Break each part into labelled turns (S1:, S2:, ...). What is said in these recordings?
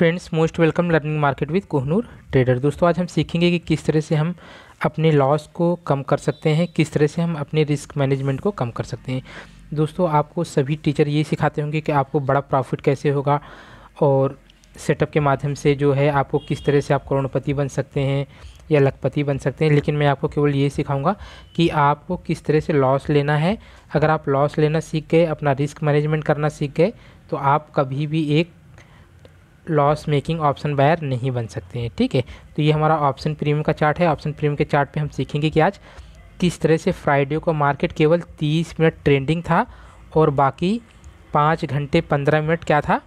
S1: friends most welcome learning market with Kohinoor trader दोस्तों आज हम सीखेंगे कि किस तरह से हम अपने लॉस को कम कर सकते हैं किस तरह से हम अपने रिस्क मैनेजमेंट को कम कर सकते हैं दोस्तों आपको सभी टीचर ये सिखाते होंगे कि आपको बड़ा प्रॉफिट कैसे होगा और सेटअप के माध्यम से जो है आपको किस तरह से आप करोड़पति बन सकते हैं या लखपति बन सकते हैं लेकिन मैं आपको केवल ये सिखाऊंगा कि आपको किस तरह से लॉस लेना है अगर आप लॉस लेना सीख गए अपना रिस्क मैनेजमेंट करना सीख गए तो आप कभी भी एक लॉस मेकिंग ऑप्शन बायर नहीं बन सकते हैं ठीक है तो ये हमारा ऑप्शन प्रीमियम का चार्ट है ऑप्शन प्रीमियम के चार्ट पे हम सीखेंगे कि आज किस तरह से फ्राइडे को मार्केट केवल 30 मिनट ट्रेंडिंग था और बाकी पाँच घंटे 15 मिनट क्या था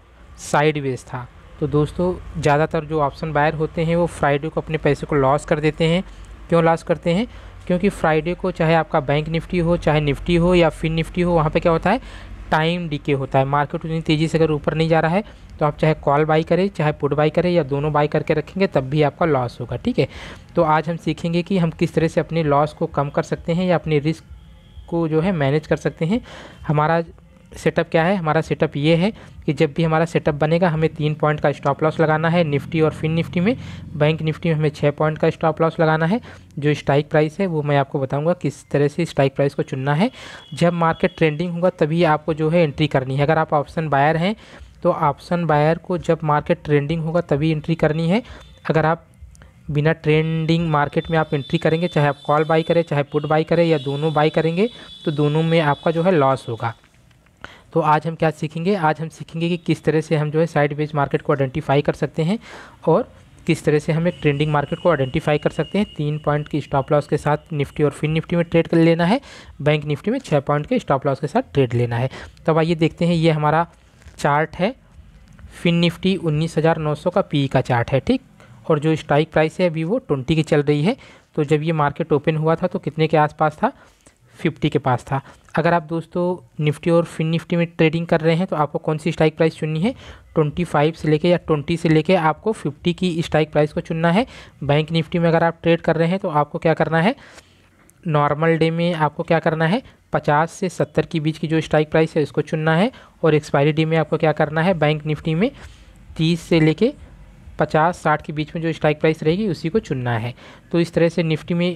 S1: साइडवेज था तो दोस्तों ज़्यादातर जो ऑप्शन बायर होते हैं वो फ्राइडे को अपने पैसे को लॉस कर देते हैं क्यों लॉस करते हैं क्योंकि फ्राइडे को चाहे आपका बैंक निफ्टी हो चाहे निफ्टी हो या फिन निफ्टी हो वहाँ पे क्या होता है टाइम डीके होता है मार्केट उतनी तेज़ी से अगर ऊपर नहीं जा रहा है तो आप चाहे कॉल बाई करें चाहे पुट बाई करें या दोनों बाई करके रखेंगे तब भी आपका लॉस होगा ठीक है तो आज हम सीखेंगे कि हम किस तरह से अपने लॉस को कम कर सकते हैं या अपने रिस्क को जो है मैनेज कर सकते हैं हमारा सेटअप क्या है हमारा सेटअप ये है कि जब भी हमारा सेटअप बनेगा हमें तीन पॉइंट का स्टॉप लॉस लगाना है निफ्टी और फिन निफ्टी में बैंक निफ्टी में हमें छः पॉइंट का स्टॉप लॉस लगाना है जो स्ट्राइक प्राइस है वो मैं आपको बताऊंगा किस तरह से स्ट्राइक प्राइस को चुनना है जब मार्केट ट्रेंडिंग होगा तभी आपको जो है एंट्री करनी है अगर आप ऑप्शन बायर हैं तो ऑप्शन बायर को जब मार्केट ट्रेंडिंग होगा तभी एंट्री करनी है अगर आप बिना ट्रेंडिंग मार्केट में आप एंट्री करेंगे चाहे आप कॉल बाई करें चाहे पुट बाई करें या दोनों बाई करेंगे तो दोनों में आपका जो है लॉस होगा तो आज हम क्या सीखेंगे आज हम सीखेंगे कि किस तरह से हम जो है साइड वेज मार्केट को आइडेंटिफाई कर सकते हैं और किस तरह से हम एक ट्रेंडिंग मार्केट को आइडेंटिफाई कर सकते हैं तीन पॉइंट की स्टॉप लॉस के साथ निफ्टी और फिन निफ्टी में ट्रेड कर लेना है बैंक निफ्टी में छः पॉइंट के स्टॉप लॉस के साथ ट्रेड लेना है तब आइए देखते हैं ये हमारा चार्ट है फिन निफ्टी उन्नीस हज़ार नौ सौ का पी का चार्ट है ठीक और जो स्ट्राइक प्राइस है अभी वो ट्वेंटी की चल रही है तो जब ये मार्केट ओपन हुआ था तो कितने के आसपास था फिफ्टी के पास था अगर आप दोस्तों निफ्टी और फिन निफ्टी में ट्रेडिंग कर रहे हैं तो आपको कौन सी स्ट्राइक प्राइस चुननी है 25 से लेके या 20 से लेके आपको 50 की स्ट्राइक प्राइस को चुनना है बैंक निफ्टी में अगर आप ट्रेड कर रहे हैं तो आपको क्या करना है नॉर्मल डे में आपको क्या करना है 50 से 70 के बीच की जो स्ट्राइक प्राइस है इसको चुनना है और एक्सपायरी डे में आपको क्या करना है बैंक निफ्टी में तीस से लेके पचास साठ के बीच में जो स्ट्राइक प्राइस रहेगी उसी को चुनना है तो इस तरह से निफ्टी में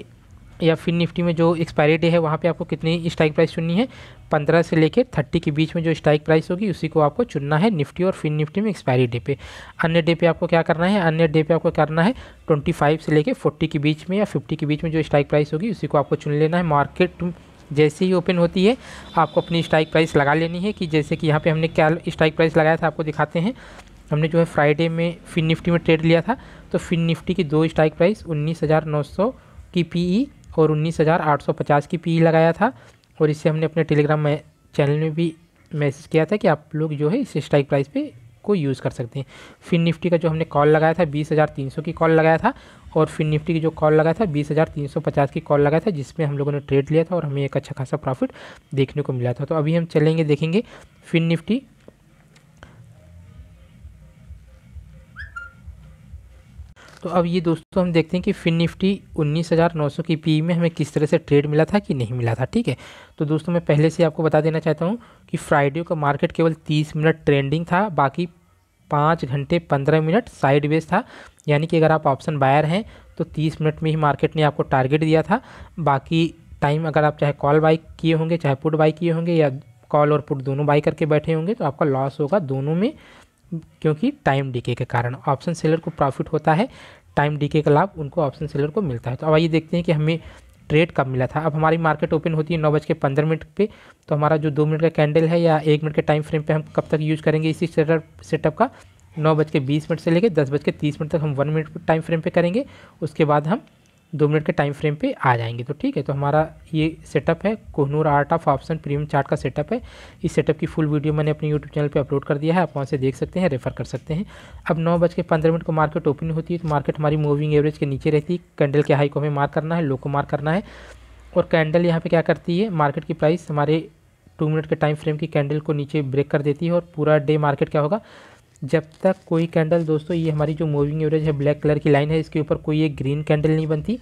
S1: या फिर निफ्टी में जो एक्सपायरी डे है वहाँ पे आपको कितनी स्ट्राइक प्राइस चुननी है 15 से लेकर 30 के बीच में जो स्ट्राइक प्राइस होगी उसी को आपको चुनना है निफ्टी और फिन निफ्टी में एक्सपायरी डे पे अन्य डे पे आपको क्या करना है अन्य डे पे आपको करना है 25 से लेकर 40 के बीच में या 50 के बीच में जो स्ट्राइक प्राइस होगी उसी को आपको चुन लेना है मार्केट जैसे ही ओपन होती है आपको अपनी स्ट्राइक प्राइस लगा लेनी है कि जैसे कि यहाँ पर हमने क्या स्ट्राइक प्राइस लगाया था आपको दिखाते हैं हमने जो है फ्राइडे में फिन निफ्टी में ट्रेड लिया था तो फिन निफ्टी की दो स्ट्राइक प्राइस उन्नीस की पी और पचास की पी e लगाया था और इससे हमने अपने टेलीग्राम चैनल में भी मैसेज किया था कि आप लोग जो है इस स्ट्राइक प्राइस पे को यूज़ कर सकते हैं फिन निफ्टी का जो हमने कॉल लगाया था 20,300 की कॉल लगाया था और फिन निफ्टी की जो कॉल लगाया था 20,350 की कॉल लगाया था जिसमें हम लोगों ने ट्रेड लिया था और हमें एक अच्छा खासा प्रॉफिट देखने को मिला था तो अभी हम चलेंगे देखेंगे फिन निफ्टी तो अब ये दोस्तों हम देखते हैं कि फिन निफ्टी 19,900 की पी e में हमें किस तरह से ट्रेड मिला था कि नहीं मिला था ठीक है तो दोस्तों मैं पहले से आपको बता देना चाहता हूँ कि फ्राइडे का मार्केट केवल 30 मिनट ट्रेंडिंग था बाकी पाँच घंटे पंद्रह मिनट साइडवेज था यानी कि अगर आप ऑप्शन बायर हैं तो तीस मिनट में ही मार्केट ने आपको टारगेट दिया था बाकी टाइम अगर आप चाहे कॉल बाई किए होंगे चाहे पुट बाई किए होंगे या कॉल और पुट दोनों बाई करके बैठे होंगे तो आपका लॉस होगा दोनों में क्योंकि टाइम डीके के कारण ऑप्शन सेलर को प्रॉफिट होता है टाइम डीके का लाभ उनको ऑप्शन सेलर को मिलता है तो अब आइए देखते हैं कि हमें ट्रेड कब मिला था अब हमारी मार्केट ओपन होती है नौ बज के पंद्रह मिनट पे तो हमारा जो दो मिनट का कैंडल है या एक मिनट के टाइम फ्रेम पे हम कब तक यूज़ करेंगे इसी सेटअप सेटअप का नौ बज के बीस मिनट से लेकर दस बज के तीस मिनट तक हम वन मिनट टाइम फ्रेम पे करेंगे उसके बाद हम दो मिनट के टाइम फ्रेम पे आ जाएंगे तो ठीक है तो हमारा ये सेटअप है Kohinoor art of option premium chart का सेटअप है इस सेटअप की फुल वीडियो मैंने अपने यूट्यूब चैनल पे अपलोड कर दिया है आप वहाँ से देख सकते हैं रेफर कर सकते हैं अब नौ बज के पंद्रह मिनट को मार्केट ओपनिंग होती है तो मार्केट हमारी मूविंग एवरेज के नीचे रहती है कैंडल के हाई को हमें मार्क करना है लो को मार्क करना है और कैंडल यहाँ पर क्या करती है मार्केट की प्राइस हमारे टू मिनट के टाइम फ्रेम की कैंडल को नीचे ब्रेक कर देती है और पूरा डे मार्केट क्या होगा जब तक कोई कैंडल दोस्तों ये हमारी जो मूविंग एवरेज है ब्लैक कलर की लाइन है इसके ऊपर कोई एक ग्रीन कैंडल नहीं बनती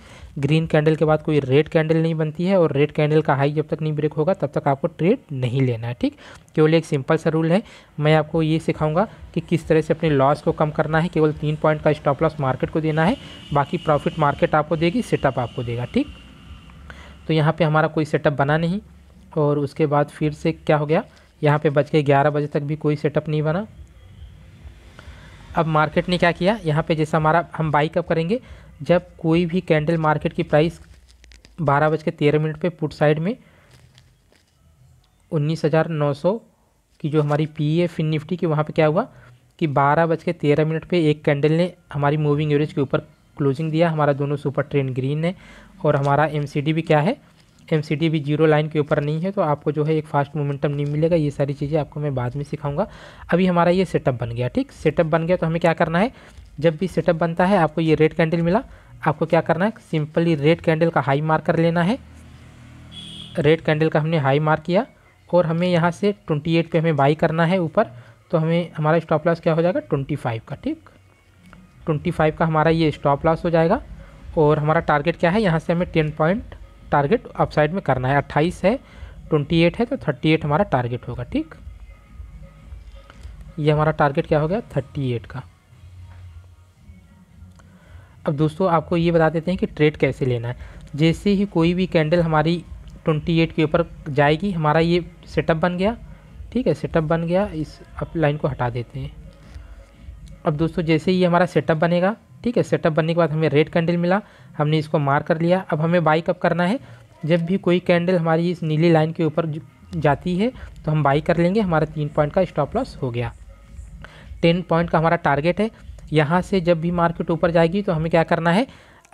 S1: ग्रीन कैंडल के बाद कोई रेड कैंडल नहीं बनती है और रेड कैंडल का हाई जब तक नहीं ब्रेक होगा तब तक आपको ट्रेड नहीं लेना है ठीक केवल एक सिंपल सा रूल है मैं आपको ये सिखाऊंगा कि किस तरह से अपने लॉस को कम करना है केवल तीन पॉइंट का स्टॉप लॉस मार्केट को देना है बाकी प्रॉफिट मार्केट आपको देगी सेटअप आपको देगा ठीक तो यहाँ पर हमारा कोई सेटअप बना नहीं और उसके बाद फिर से क्या हो गया यहाँ पर बच के ग्यारह बजे तक भी कोई सेटअप नहीं बना अब मार्केट ने क्या किया यहाँ पे जैसा हमारा हम बाई कब करेंगे जब कोई भी कैंडल मार्केट की प्राइस बारह बज के तेरह मिनट पर पुट साइड में उन्नीस हज़ार नौ सौ की जो हमारी पी है फिन निफ्टी की वहाँ पे क्या हुआ कि बारह बज के तेरह मिनट पर एक कैंडल ने हमारी मूविंग एवरेज के ऊपर क्लोजिंग दिया हमारा दोनों सुपर ट्रेंड ग्रीन है और हमारा एम भी क्या है एम भी जीरो लाइन के ऊपर नहीं है तो आपको जो है एक फास्ट मोमेंटम नहीं मिलेगा ये सारी चीज़ें आपको मैं बाद में सिखाऊंगा अभी हमारा ये सेटअप बन गया ठीक सेटअप बन गया तो हमें क्या करना है जब भी सेटअप बनता है आपको ये रेड कैंडल मिला आपको क्या करना है सिंपली रेड कैंडल का हाई मार्क कर लेना है रेड कैंडल का हमने हाई मार्क किया और हमें यहाँ से ट्वेंटी एट हमें बाई करना है ऊपर तो हमें हमारा स्टॉप लॉस क्या हो जाएगा ट्वेंटी का ठीक ट्वेंटी का हमारा ये स्टॉप लॉस हो जाएगा और हमारा टारगेट क्या है यहाँ से हमें टेन पॉइंट टारगेट अपसाइड में करना है अट्ठाईस है ट्वेंटी एट है तो थर्टी एट हमारा टारगेट होगा ठीक ये हमारा टारगेट क्या हो गया थर्टी एट का अब दोस्तों आपको ये बता देते हैं कि ट्रेड कैसे लेना है जैसे ही कोई भी कैंडल हमारी ट्वेंटी एट के ऊपर जाएगी हमारा ये सेटअप बन गया ठीक है सेटअप बन गया इस अप लाइन को हटा देते हैं अब दोस्तों जैसे ही हमारा सेटअप बनेगा ठीक है सेटअप बनने के बाद हमें रेड कैंडल मिला हमने इसको मार कर लिया अब हमें बाई कब करना है जब भी कोई कैंडल हमारी इस नीली लाइन के ऊपर जाती है तो हम बाई कर लेंगे हमारा तीन पॉइंट का स्टॉप लॉस हो गया टेन पॉइंट का हमारा टारगेट है यहाँ से जब भी मार्केट ऊपर जाएगी तो हमें क्या करना है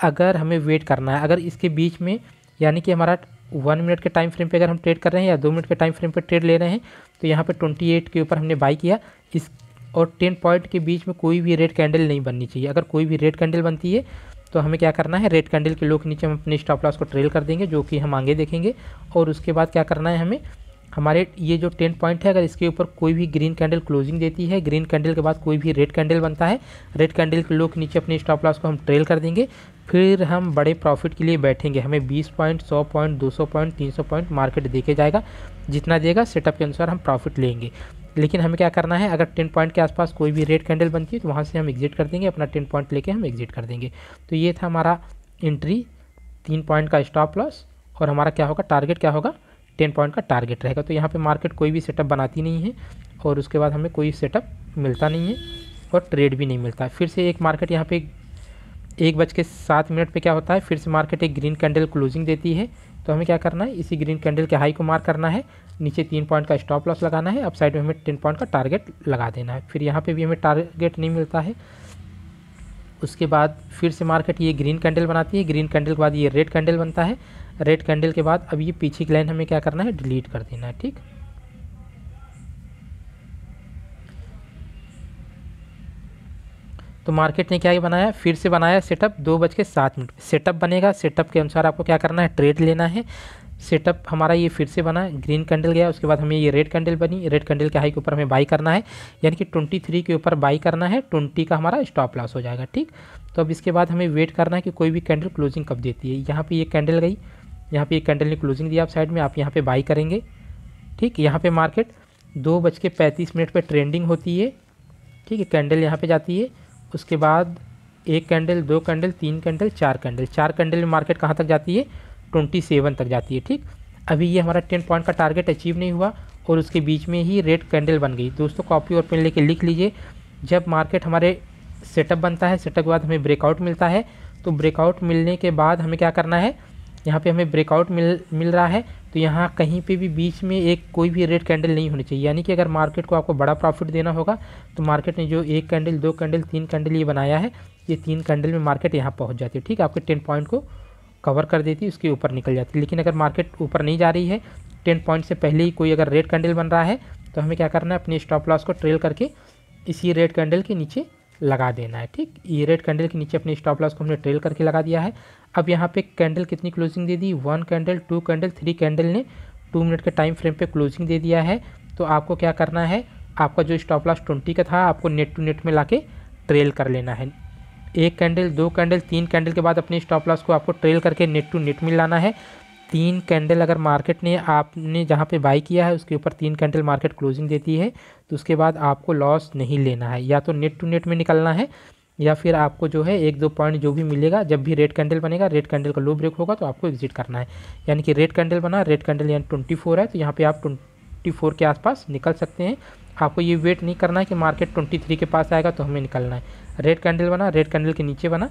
S1: अगर हमें वेट करना है अगर इसके बीच में यानी कि हमारा वन मिनट के टाइम फ्रेम पे अगर हम ट्रेड कर रहे हैं या दो मिनट के टाइम फ्रेम पे ट्रेड ले रहे हैं तो यहाँ पे एट के ऊपर हमने बाई किया इस और टेन पॉइंट के बीच में कोई भी रेड कैंडल नहीं बननी चाहिए अगर कोई भी रेड कैंडल बनती है तो हमें क्या करना है रेड कैंडल के लोग नीचे हम अपने स्टॉप लॉस को ट्रेल कर देंगे जो कि हम आगे देखेंगे और उसके बाद क्या करना है हमें हमारे ये जो टेन पॉइंट है अगर इसके ऊपर कोई भी ग्रीन कैंडल क्लोजिंग देती है ग्रीन कैंडल के बाद कोई भी रेड कैंडल बनता है रेड कैंडल के लोग नीचे अपने स्टॉप लॉस को हम ट्रेल कर देंगे फिर हम बड़े प्रॉफिट के लिए बैठेंगे हमें 20 point 100 point 200 point 300 point market देखे जाएगा जितना देगा सेटअप के अनुसार हम प्रॉफिट लेंगे लेकिन हमें क्या करना है अगर टेन पॉइंट के आसपास कोई भी रेड कैंडल बनती है तो वहाँ से हम एग्जिट कर देंगे अपना टेन पॉइंट लेके हम एग्जिट कर देंगे तो ये था हमारा एंट्री तीन पॉइंट का स्टॉप लॉस और हमारा क्या होगा टारगेट क्या होगा टेन पॉइंट का टारगेट रहेगा तो यहाँ पर मार्केट कोई भी सेटअप बनाती नहीं है और उसके बाद हमें कोई सेटअप मिलता नहीं है और ट्रेड भी नहीं मिलता फिर से एक मार्केट यहाँ पे एक बज के सात मिनट पे क्या होता है फिर से मार्केट एक ग्रीन कैंडल क्लोजिंग देती है तो हमें क्या करना है इसी ग्रीन कैंडल के हाई को मार्क करना है नीचे तीन पॉइंट का स्टॉप लॉस लगाना है अप साइड में हमें टेन पॉइंट का टारगेट लगा देना है फिर यहाँ पे भी हमें टारगेट नहीं मिलता है उसके बाद फिर से मार्केट ये ग्रीन कैंडल बनाती है ग्रीन कैंडल के बाद ये रेड कैंडल बनता है रेड कैंडल के बाद अब ये पीछे की लाइन हमें क्या करना है डिलीट कर देना है ठीक तो मार्केट ने क्या बनाया फिर से बनाया सेटअप दो बज के सात मिनट सेटअप बनेगा सेटअप के अनुसार आपको क्या करना है ट्रेड लेना है सेटअप हमारा ये फिर से बना ग्रीन कैंडल गया उसके बाद हमें ये रेड कैंडल बनी रेड कैंडल के हाई के ऊपर हमें बाई करना है यानी कि ट्वेंटी थ्री के ऊपर बाई करना है ट्वेंटी का हमारा स्टॉप लॉस हो जाएगा ठीक तो अब इसके बाद हमें वेट करना है कि कोई भी कैंडल क्लोजिंग कब देती है यहाँ पर ये कैंडल गई यहाँ पर ये कैंडल ने क्लोजिंग दिया आप साइड में आप यहाँ पर बाई करेंगे ठीक यहाँ पर मार्केट दो बज के पैंतीस मिनट पर ट्रेंडिंग होती है ठीक है कैंडल यहाँ पर जाती है उसके बाद एक कैंडल दो कैंडल तीन कैंडल चार कैंडल चार कैंडल में मार्केट कहाँ तक जाती है ट्वेंटी सेवन तक जाती है ठीक अभी ये हमारा टेन पॉइंट का टारगेट अचीव नहीं हुआ और उसके बीच में ही रेड कैंडल बन गई दोस्तों कॉपी और पेन लेके लिख लीजिए जब मार्केट हमारे सेटअप बनता है सेटअप के बाद हमें ब्रेकआउट मिलता है तो ब्रेकआउट मिलने के बाद हमें क्या करना है यहाँ पे हमें ब्रेकआउट मिल मिल रहा है तो यहाँ कहीं पे भी बीच में एक कोई भी रेड कैंडल नहीं होनी चाहिए यानी कि अगर मार्केट को आपको बड़ा प्रॉफिट देना होगा तो मार्केट ने जो एक कैंडल दो कैंडल तीन कैंडल ये बनाया है ये तीन कैंडल में मार्केट यहाँ पहुँच जाती है ठीक है आपके टेन पॉइंट को कवर कर देती उसके ऊपर निकल जाती लेकिन अगर मार्केट ऊपर नहीं जा रही है टेन पॉइंट से पहले ही कोई अगर रेड कैंडल बन रहा है तो हमें क्या करना है अपनी स्टॉप लॉस को ट्रेल करके इसी रेड कैंडल के नीचे लगा देना है ठीक ये रेड कैंडल के नीचे अपने स्टॉप लॉस को हमने ट्रेल करके लगा दिया है अब यहाँ पे कैंडल कितनी क्लोजिंग दे दी one candle two candle three candle ने टू मिनट के टाइम फ्रेम पे क्लोजिंग दे दिया है तो आपको क्या करना है आपका जो स्टॉप लॉस ट्वेंटी का था आपको नेट टू नेट में ला ट्रेल कर लेना है एक कैंडल दो कैंडल तीन कैंडल के बाद अपने स्टॉप लॉस को आपको ट्रेल करके नेट टू नेट में लाना है तीन कैंडल अगर मार्केट ने आपने जहाँ पे बाई किया है उसके ऊपर तीन कैंडल मार्केट क्लोजिंग देती है तो उसके बाद आपको लॉस नहीं लेना है या तो नेट टू नेट में निकलना है या फिर आपको जो है एक दो पॉइंट जो भी मिलेगा जब भी रेड कैंडल बनेगा रेड कैंडल का लो ब्रेक होगा तो आपको एग्जिट करना है यानी कि रेड कैंडल बना रेड कैंडल यानी ट्वेंटी फोर है तो यहाँ पर आप ट्वेंटी फोर के आसपास निकल सकते हैं आपको ये वेट नहीं करना है कि मार्केट ट्वेंटी थ्री के पास आएगा तो हमें निकलना है रेड कैंडल बना रेड कैंडल के नीचे बना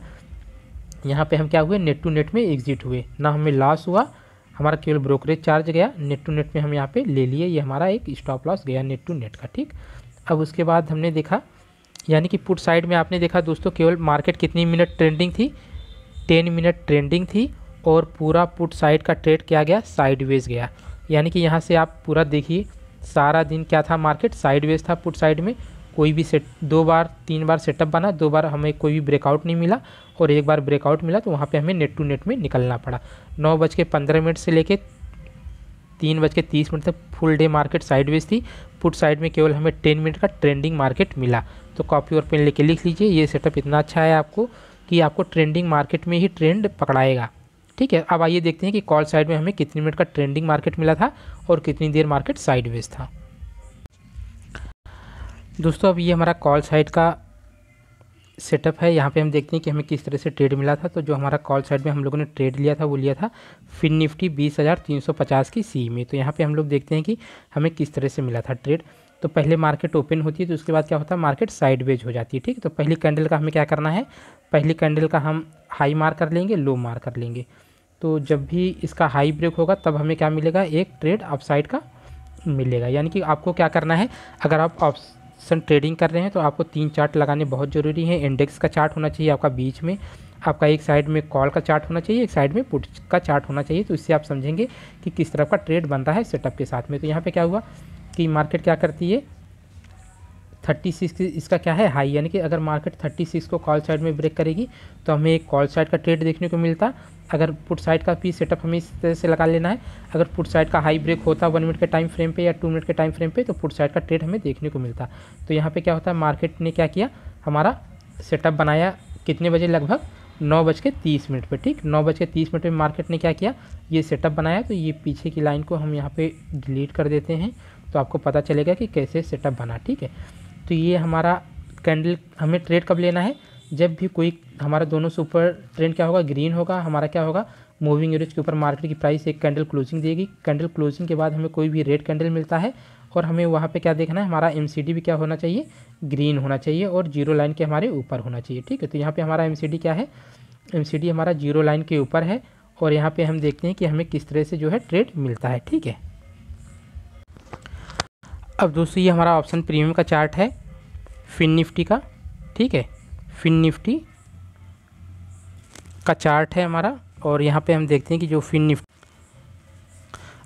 S1: यहाँ पे हम क्या हुए नेट टू नेट में एग्जिट हुए ना हमें लॉस हुआ हमारा केवल ब्रोकरेज चार्ज गया नेट टू नेट में हम यहाँ पे ले लिए ये हमारा एक स्टॉप लॉस गया नेट टू नेट का ठीक अब उसके बाद हमने देखा यानी कि पुट साइड में आपने देखा दोस्तों केवल मार्केट कितनी मिनट ट्रेंडिंग थी टेन मिनट ट्रेंडिंग थी और पूरा पुट साइड का ट्रेड क्या गया साइडवेज गया यानी कि यहाँ से आप पूरा देखिए सारा दिन क्या था मार्केट साइडवेज था पुट साइड में कोई भी सेट दो बार तीन बार सेटअप बना दो बार हमें कोई भी ब्रेकआउट नहीं मिला और एक बार ब्रेकआउट मिला तो वहाँ पे हमें नेट टू नेट में निकलना पड़ा नौ बज के पंद्रह मिनट से लेके तीन बज के तीस मिनट तक फुल डे मार्केट साइडवेज थी पुट साइड में केवल हमें टेन मिनट का ट्रेंडिंग मार्केट मिला तो कॉपी और पेन लेके लिख लीजिए ये सेटअप इतना अच्छा है आपको कि आपको ट्रेंडिंग मार्केट में ही ट्रेंड पकड़ाएगा ठीक है अब आइए देखते हैं कि कॉल साइड में हमें कितने मिनट का ट्रेंडिंग मार्केट मिला था और कितनी देर मार्केट साइडवेज था दोस्तों अब ये हमारा कॉल साइड का सेटअप है यहाँ पे हम देखते हैं कि हमें किस तरह से ट्रेड मिला था तो जो हमारा कॉल साइड में हम लोगों ने ट्रेड लिया था वो लिया था फिन निफ्टी बीस हज़ार तीन सौ पचास की सी में तो यहाँ पे हम लोग देखते हैं कि हमें किस तरह से मिला था ट्रेड तो पहले मार्केट ओपन होती है तो उसके बाद क्या होता है मार्केट साइड हो जाती है ठीक तो पहली कैंडल का हमें क्या करना है पहली कैंडल का हम हाई मार कर लेंगे लो मार कर लेंगे तो जब भी इसका हाई ब्रेक होगा तब हमें क्या मिलेगा एक ट्रेड अपसाइड का मिलेगा यानी कि आपको क्या करना है अगर आप ऑफ सन ट्रेडिंग कर रहे हैं तो आपको तीन चार्ट लगाने बहुत ज़रूरी है इंडेक्स का चार्ट होना चाहिए आपका बीच में आपका एक साइड में कॉल का चार्ट होना चाहिए एक साइड में पुट का चार्ट होना चाहिए तो इससे आप समझेंगे कि किस तरफ का ट्रेड बन रहा है सेटअप के साथ में तो यहाँ पे क्या हुआ कि मार्केट क्या करती है 36 इसका क्या है हाई यानी कि अगर मार्केट 36 को कॉल साइड में ब्रेक करेगी तो हमें एक कॉल साइड का ट्रेड देखने को मिलता अगर पुट साइड का भी सेटअप हमें इस तरह से लगा लेना है अगर पुट साइड का हाई ब्रेक होता वन मिनट के टाइम फ्रेम पे या टू मिनट के टाइम फ्रेम पे तो पुट साइड का ट्रेड हमें देखने को मिलता तो यहाँ पे क्या होता है मार्केट ने क्या किया हमारा सेटअप बनाया कितने बजे लगभग नौ बज के तीस मिनट पर ठीक नौ बज के तीस मिनट पर मार्केट ने क्या किया ये सेटअप बनाया तो ये पीछे की लाइन को हम यहाँ पर डिलीट कर देते हैं तो आपको पता चलेगा कि कैसे सेटअप बना ठीक है तो ये हमारा कैंडल हमें ट्रेड कब लेना है जब भी कोई हमारा दोनों से ऊपर ट्रेंड क्या होगा ग्रीन होगा हमारा क्या होगा मूविंग एवरेज के ऊपर मार्केट की प्राइस एक कैंडल क्लोजिंग देगी कैंडल क्लोजिंग के बाद हमें कोई भी रेड कैंडल मिलता है और हमें वहाँ पे क्या देखना है हमारा एम भी क्या होना चाहिए ग्रीन होना चाहिए और जीरो लाइन के हमारे ऊपर होना चाहिए ठीक है तो यहाँ पर हमारा एम क्या है एम हमारा जीरो लाइन के ऊपर है और यहाँ पर हम देखते हैं कि हमें किस तरह से जो है ट्रेड मिलता है ठीक है अब दोस्तों ये हमारा ऑप्शन प्रीमियम का चार्ट है फिन निफ्टी का ठीक है फिन निफ्टी का चार्ट है हमारा और यहाँ पे हम देखते हैं कि जो फिन निफ्टी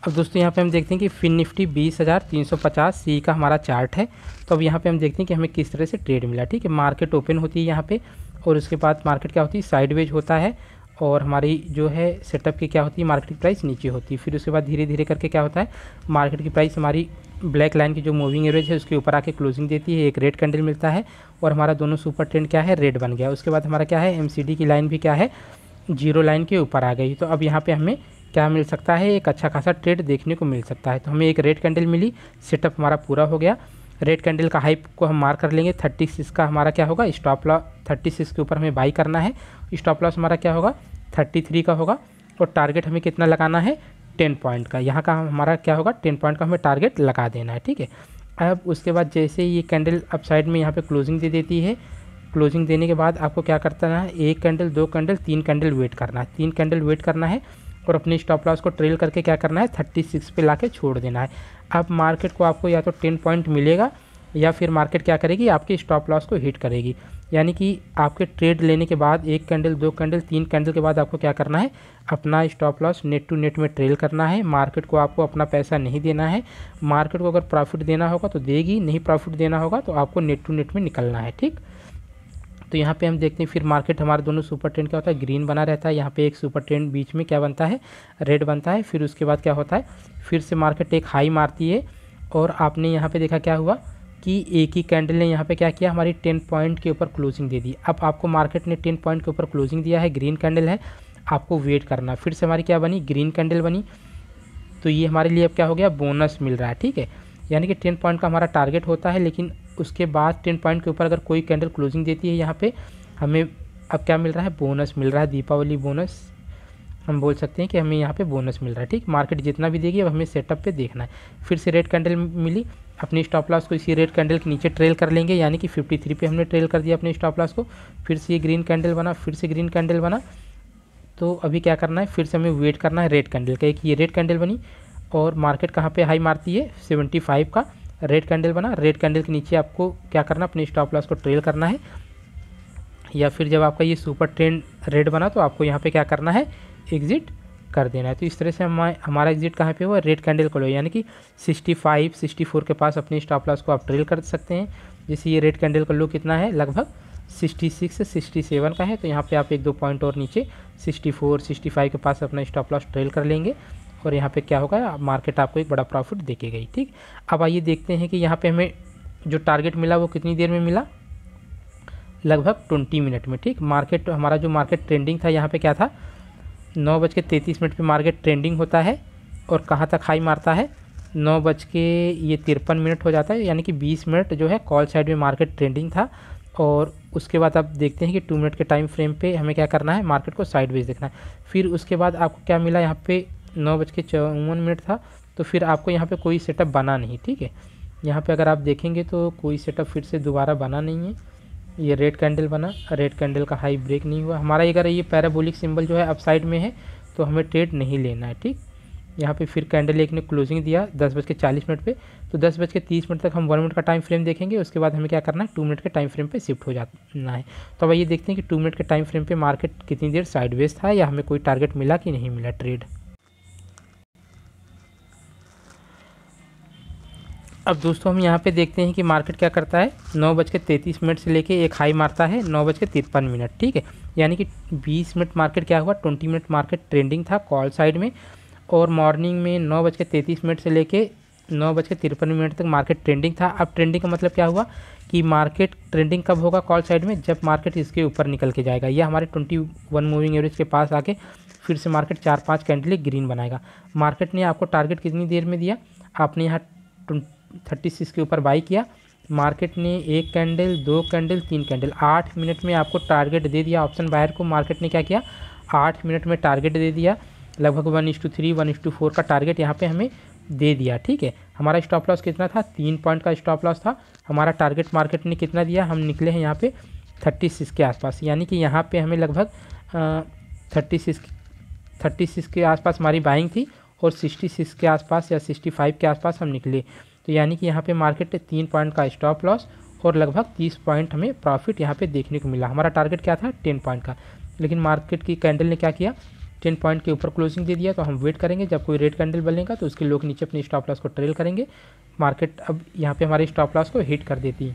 S1: अब दोस्तों यहाँ पे हम देखते हैं कि फिन निफ्टी बीस हज़ार तीन सौ पचास सी का हमारा चार्ट है तो अब यहाँ पे हम देखते हैं कि हमें किस तरह से ट्रेड मिला ठीक है मार्केट ओपन होती है यहाँ पर और उसके बाद मार्केट क्या होती है साइडवेज होता है और हमारी जो है सेटअप की क्या होती है मार्केट की प्राइस नीचे होती है फिर उसके बाद धीरे धीरे करके क्या होता है मार्केट की प्राइस हमारी ब्लैक लाइन की जो मूविंग एवरेज है उसके ऊपर आके क्लोजिंग देती है एक रेड कैंडल मिलता है और हमारा दोनों सुपर ट्रेंड क्या है रेड बन गया उसके बाद हमारा क्या है एम की लाइन भी क्या है जीरो लाइन के ऊपर आ गई तो अब यहाँ पर हमें क्या मिल सकता है एक अच्छा खासा ट्रेड देखने को मिल सकता है तो हमें एक रेड कैंडल मिली सेटअप हमारा पूरा हो गया रेड कैंडल का हाइप को हम मार कर लेंगे थर्टी सिक्स का हमारा क्या होगा स्टॉप लॉस थर्टी सिक्स के ऊपर हमें बाई करना है स्टॉप लॉस हमारा क्या होगा थर्टी थ्री का होगा और टारगेट हमें कितना लगाना है टेन पॉइंट का यहाँ का हमारा क्या होगा टेन पॉइंट का हमें टारगेट लगा देना है ठीक है अब उसके बाद जैसे ये कैंडल अप साइड में यहाँ पे क्लोजिंग दे देती है क्लोजिंग देने के बाद आपको क्या करना है एक कैंडल दो कैंडल तीन कैंडल वेट करना है तीन कैंडल वेट करना है और अपने स्टॉप लॉस को ट्रेल करके क्या करना है थर्टी सिक्स पर ला छोड़ देना है अब मार्केट को आपको या तो टेन पॉइंट मिलेगा या फिर मार्केट क्या करेगी आपके स्टॉप लॉस को हिट करेगी यानी कि आपके ट्रेड लेने के बाद एक कैंडल दो कैंडल तीन कैंडल के बाद आपको क्या करना है अपना stop loss net to net में ट्रेल करना है मार्केट को आपको अपना पैसा नहीं देना है मार्केट को अगर प्रॉफिट देना होगा तो देगी नहीं प्रॉफिट देना होगा तो आपको नेट टू नेट में निकलना है ठीक तो यहाँ पे हम देखते हैं फिर मार्केट हमारे दोनों सुपर ट्रेंड क्या होता है ग्रीन बना रहता है यहाँ पे एक सुपर ट्रेंड बीच में क्या बनता है रेड बनता है फिर उसके बाद क्या होता है फिर से मार्केट एक हाई मारती है और आपने यहाँ पे देखा क्या हुआ कि एक ही कैंडल ने यहाँ पे क्या किया हमारी टेन पॉइंट के ऊपर क्लोजिंग दे दी अब आपको मार्केट ने टेन पॉइंट के ऊपर क्लोजिंग दिया है ग्रीन कैंडल है आपको वेट करना फिर से हमारी क्या बनी ग्रीन कैंडल बनी तो ये हमारे लिए अब क्या हो गया बोनस मिल रहा है ठीक है यानी कि टेन पॉइंट का हमारा टारगेट होता है लेकिन उसके बाद टेन पॉइंट के ऊपर अगर कोई कैंडल क्लोजिंग देती है यहाँ पर हमें अब क्या मिल रहा है बोनस मिल रहा है दीपावली बोनस हम बोल सकते हैं कि हमें यहाँ पे बोनस मिल रहा है ठीक मार्केट जितना भी देगी अब हमें सेटअप पे देखना है फिर से रेड कैंडल मिली अपनी स्टॉप लॉस को इसी रेड कैंडल के नीचे ट्रेल कर लेंगे यानी कि 53 पे हमने ट्रेल कर दिया अपने स्टॉप लॉस को फिर से ये ग्रीन कैंडल बना फिर से ग्रीन कैंडल बना तो अभी क्या करना है फिर से हमें वेट करना है रेड कैंडल का एक ये रेड कैंडल बनी और मार्केट कहाँ पर हाई मारती है सेवेंटी का रेड कैंडल बना रेड कैंडल के नीचे आपको क्या करना अपने स्टॉप लॉस को ट्रेल करना है या फिर जब आपका ये सुपर ट्रेंड रेड बना तो आपको यहाँ पर क्या करना है एग्ज़िट कर देना है तो इस तरह से हम हमारा एग्ज़िट कहाँ पे हुआ रेड कैंडल को यानी कि 65 64 के पास अपने स्टॉप लॉस को आप ट्रेल कर सकते हैं जैसे ये रेड कैंडल का लो कितना है लगभग 66 67 का है तो यहाँ पे आप एक दो पॉइंट और नीचे 64 65 के पास अपना स्टॉप लॉस ट्रेल कर लेंगे और यहाँ पे क्या होगा मार्केट आपको एक बड़ा प्रॉफिट देखे गई ठीक अब आइए देखते हैं कि यहाँ पर हमें जो टारगेट मिला वो कितनी देर में मिला लगभग ट्वेंटी मिनट में ठीक मार्केट हमारा जो मार्केट ट्रेंडिंग था यहाँ पर क्या था नौ बज के तैंतीस मिनट पर मार्केट ट्रेंडिंग होता है और कहाँ तक हाई मारता है नौ बज के ये तिरपन मिनट हो जाता है यानी कि बीस मिनट जो है कॉल साइड में मार्केट ट्रेंडिंग था और उसके बाद आप देखते हैं कि टू मिनट के टाइम फ्रेम पे हमें क्या करना है मार्केट को साइडवेज देखना है फिर उसके बाद आपको क्या मिला यहाँ पे नौ बज के चौवन मिनट था तो फिर आपको यहाँ पे कोई सेटअप बना नहीं ठीक है यहाँ पे अगर आप देखेंगे तो कोई सेटअप फिर से दोबारा बना नहीं है ये रेड कैंडल बना रेड कैंडल का हाई ब्रेक नहीं हुआ हमारा अगर ये पैराबोलिक सिंबल जो है अपसाइड में है तो हमें ट्रेड नहीं लेना है ठीक यहाँ पे फिर कैंडल एक ने क्लोजिंग दिया दस बज के चालीस मिनट पर तो दस बज के तीस मिनट तक हम वन मिनट का टाइम फ्रेम देखेंगे उसके बाद हमें क्या करना है टू मिनट के टाइम फ्रेम पे शिफ्ट हो जाना है तो अब ये देखते हैं कि टू मिनट के टाइम फ्रेम पे मार्केट कितनी देर साइडवेज था या हमें कोई टारगेट मिला कि नहीं मिला ट्रेड अब दोस्तों हम यहाँ पे देखते हैं कि मार्केट क्या करता है नौ बज के तैंतीस मिनट से लेके एक हाई मारता है नौ बज के तिरपन मिनट ठीक है यानी कि बीस मिनट मार्केट क्या हुआ ट्वेंटी मिनट मार्केट ट्रेंडिंग था कॉल साइड में और मॉर्निंग में नौ बज के तैंतीस मिनट से लेके नौ बज के तिरपन मिनट तक मार्केट ट्रेंडिंग था अब ट्रेंडिंग का मतलब क्या हुआ कि मार्केट ट्रेंडिंग कब होगा कॉल साइड में जब मार्केट इसके ऊपर निकल के जाएगा यह हमारे ट्वेंटी वन मूविंग एवरेज के पास आके फिर से मार्केट चार पाँच कैंडली ग्रीन बनाएगा मार्केट ने आपको टारगेट कितनी देर में दिया आपने यहाँ थर्टी सिक्स के ऊपर बाई किया मार्केट ने एक कैंडल दो कैंडल तीन कैंडल आठ मिनट में आपको टारगेट दे दिया ऑप्शन बायर को मार्केट ने क्या किया आठ मिनट में टारगेट दे दिया लगभग one is to three one is to four का टारगेट यहाँ पे हमें दे दिया ठीक है हमारा स्टॉप लॉस कितना था तीन पॉइंट का स्टॉप लॉस था हमारा टारगेट मार्केट ने कितना दिया हम निकले हैं यहाँ पे थर्टी सिक्स के आसपास यानी कि यहाँ पे हमें लगभग थर्टी सिक्स थर्टी सिक्स के आसपास हमारी बाइंग थी और सिक्सटी सिक्स के आसपास या सिक्सटी फाइव के आसपास हम निकले तो यानी कि यहाँ पे मार्केट तीन पॉइंट का स्टॉप लॉस और लगभग तीस पॉइंट हमें प्रॉफिट यहाँ पे देखने को मिला हमारा टारगेट क्या था टेन पॉइंट का लेकिन मार्केट की कैंडल ने क्या किया टेन पॉइंट के ऊपर क्लोजिंग दे दिया तो हम वेट करेंगे जब कोई रेड कैंडल बनेगा तो उसके लोग नीचे अपने स्टॉप लॉस को ट्रेल करेंगे मार्केट अब यहाँ पर हमारे स्टॉप लॉस को हिट कर देती है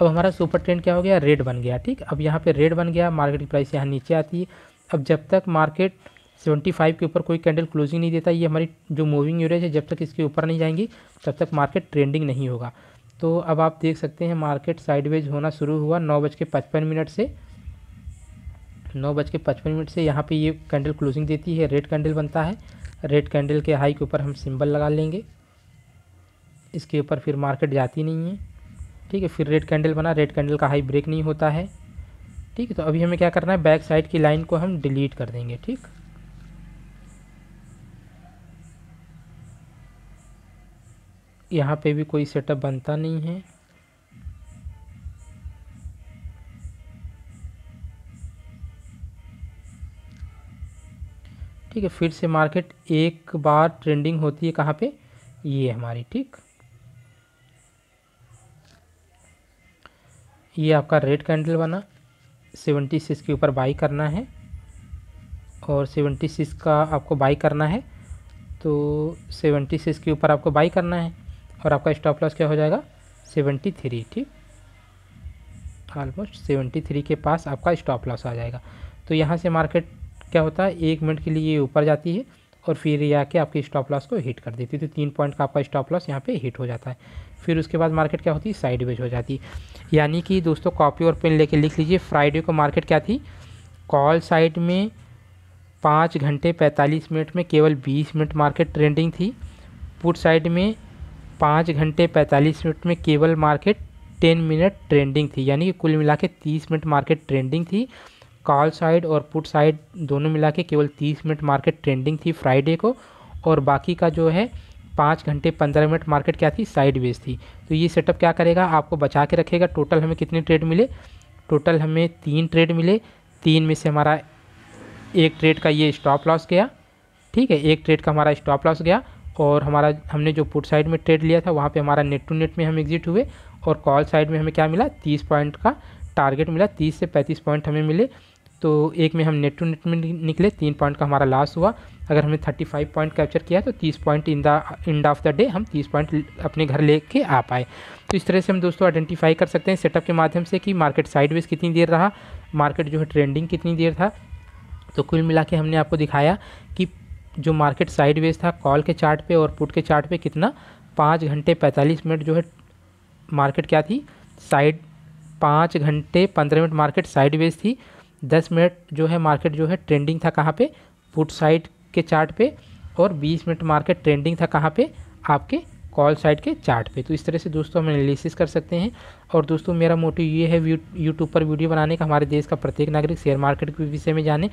S1: अब हमारा सुपर ट्रेंड क्या हो गया रेड बन गया ठीक अब यहाँ पे रेड बन गया मार्केट की प्राइस यहाँ नीचे आती है अब जब तक मार्केट सेवेंटी फाइव के ऊपर कोई कैंडल क्लोजिंग नहीं देता ये हमारी जो मूविंग एवरेज है जब तक इसके ऊपर नहीं जाएंगी तब तक मार्केट ट्रेंडिंग नहीं होगा तो अब आप देख सकते हैं मार्केट साइडवेज होना शुरू हुआ नौ बज के पचपन मिनट से नौ बज के पचपन मिनट से यहाँ पे ये कैंडल क्लोजिंग देती है रेड कैंडल बनता है रेड कैंडल के हाई के ऊपर हम सिंबल लगा लेंगे इसके ऊपर फिर मार्केट जाती नहीं है ठीक है फिर रेड कैंडल बना रेड कैंडल का हाई ब्रेक नहीं होता है ठीक है तो अभी हमें क्या करना है बैक साइड की लाइन को हम डिलीट कर देंगे ठीक यहाँ पे भी कोई सेटअप बनता नहीं है ठीक है फिर से मार्केट एक बार ट्रेंडिंग होती है कहाँ पे ये हमारी ठीक ये आपका रेड कैंडल बना सेवेंटी सिक्स के ऊपर बाई करना है और सेवेंटी सिक्स का आपको बाई करना है तो सेवेंटी सिक्स के ऊपर आपको बाई करना है और आपका स्टॉप लॉस क्या हो जाएगा सेवेंटी थ्री ठीक ऑलमोस्ट सेवेंटी थ्री के पास आपका स्टॉप लॉस आ जाएगा तो यहाँ से मार्केट क्या होता है एक मिनट के लिए ऊपर जाती है और फिर ये आके आपके स्टॉप लॉस को हिट कर देती है तो तीन पॉइंट का आपका स्टॉप लॉस यहाँ पे हिट हो जाता है फिर उसके बाद मार्केट क्या होती है साइडवेज हो जाती है यानी कि दोस्तों कॉपी और पेन लेके लिख लीजिए फ्राइडे को मार्केट क्या थी कॉल साइड में पाँच घंटे पैंतालीस मिनट में केवल बीस मिनट मार्केट ट्रेंडिंग थी पुट साइड में पाँच घंटे पैंतालीस मिनट में केवल मार्केट टेन मिनट ट्रेंडिंग थी यानी कि कुल मिला के तीस मिनट मार्केट ट्रेंडिंग थी कॉल साइड और पुट साइड दोनों मिला के केवल तीस मिनट मार्केट ट्रेंडिंग थी फ्राइडे को और बाकी का जो है पाँच घंटे पंद्रह मिनट मार्केट क्या थी साइड वेज थी तो ये सेटअप क्या करेगा आपको बचा के रखेगा टोटल हमें कितने ट्रेड मिले टोटल हमें तीन ट्रेड मिले तीन में से हमारा एक ट्रेड का ये स्टॉप लॉस गया ठीक है एक ट्रेड का हमारा स्टॉप लॉस गया और हमारा हमने जो पुट साइड में ट्रेड लिया था वहाँ पे हमारा नेट टू नेट में हम एग्जिट हुए और कॉल साइड में हमें क्या मिला तीस पॉइंट का टारगेट मिला तीस से पैंतीस पॉइंट हमें मिले तो एक में हम नेट टू नेट में निकले तीन पॉइंट का हमारा लॉस हुआ अगर हमने थर्टी फाइव पॉइंट कैप्चर किया तो तीस point in the end of the day हम तीस पॉइंट अपने घर ले के आ पाए तो इस तरह से हम दोस्तों आइडेंटिफाई कर सकते हैं सेटअप के माध्यम से कि मार्केट साइडवेज कितनी देर रहा मार्केट जो है ट्रेंडिंग कितनी देर था तो कुल मिला के हमने आपको दिखाया कि जो मार्केट साइडवेज था कॉल के चार्ट पे और पुट के चार्ट पे कितना पाँच घंटे पैंतालीस मिनट जो है मार्केट क्या थी साइड पाँच घंटे पंद्रह मिनट मार्केट साइडवेज थी दस मिनट जो है मार्केट जो है ट्रेंडिंग था कहाँ पे पुट साइड के चार्ट पे और बीस मिनट मार्केट ट्रेंडिंग था कहाँ पे आपके कॉल साइड के चार्ट पे तो इस तरह से दोस्तों हम एनालिसिस कर सकते हैं और दोस्तों मेरा मोटिव ये है यूट्यूब पर वीडियो बनाने का हमारे देश का प्रत्येक नागरिक शेयर मार्केट के विषय में जाने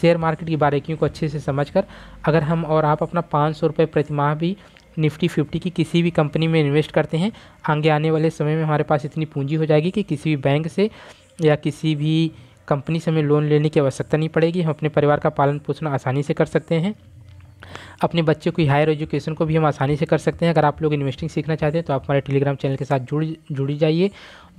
S1: शेयर मार्केट की बारीकियों को अच्छे से समझकर अगर हम और आप अपना पाँच सौ रुपये प्रतिमाह भी निफ्टी फिफ्टी की किसी भी कंपनी में इन्वेस्ट करते हैं आगे आने वाले समय में हमारे पास इतनी पूंजी हो जाएगी कि किसी भी बैंक से या किसी भी कंपनी से हमें लोन लेने की आवश्यकता नहीं पड़ेगी हम अपने परिवार का पालन पोषण आसानी से कर सकते हैं अपने बच्चे की हायर एजुकेशन को भी हम आसानी से कर सकते हैं अगर आप लोग इन्वेस्टिंग सीखना चाहते हैं तो आप हमारे टेलीग्राम चैनल के साथ जुड़ जुड़ी जाइए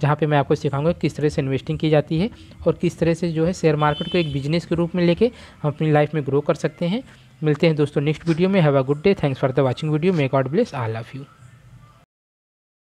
S1: जहाँ पे मैं आपको सिखाऊंगा किस तरह से इन्वेस्टिंग की जाती है और किस तरह से जो है शेयर मार्केट को एक बिजनेस के रूप में लेके हम अपनी लाइफ में ग्रो कर सकते हैं मिलते हैं दोस्तों नेक्स्ट वीडियो में have a good day thanks for the watching video may God bless I love you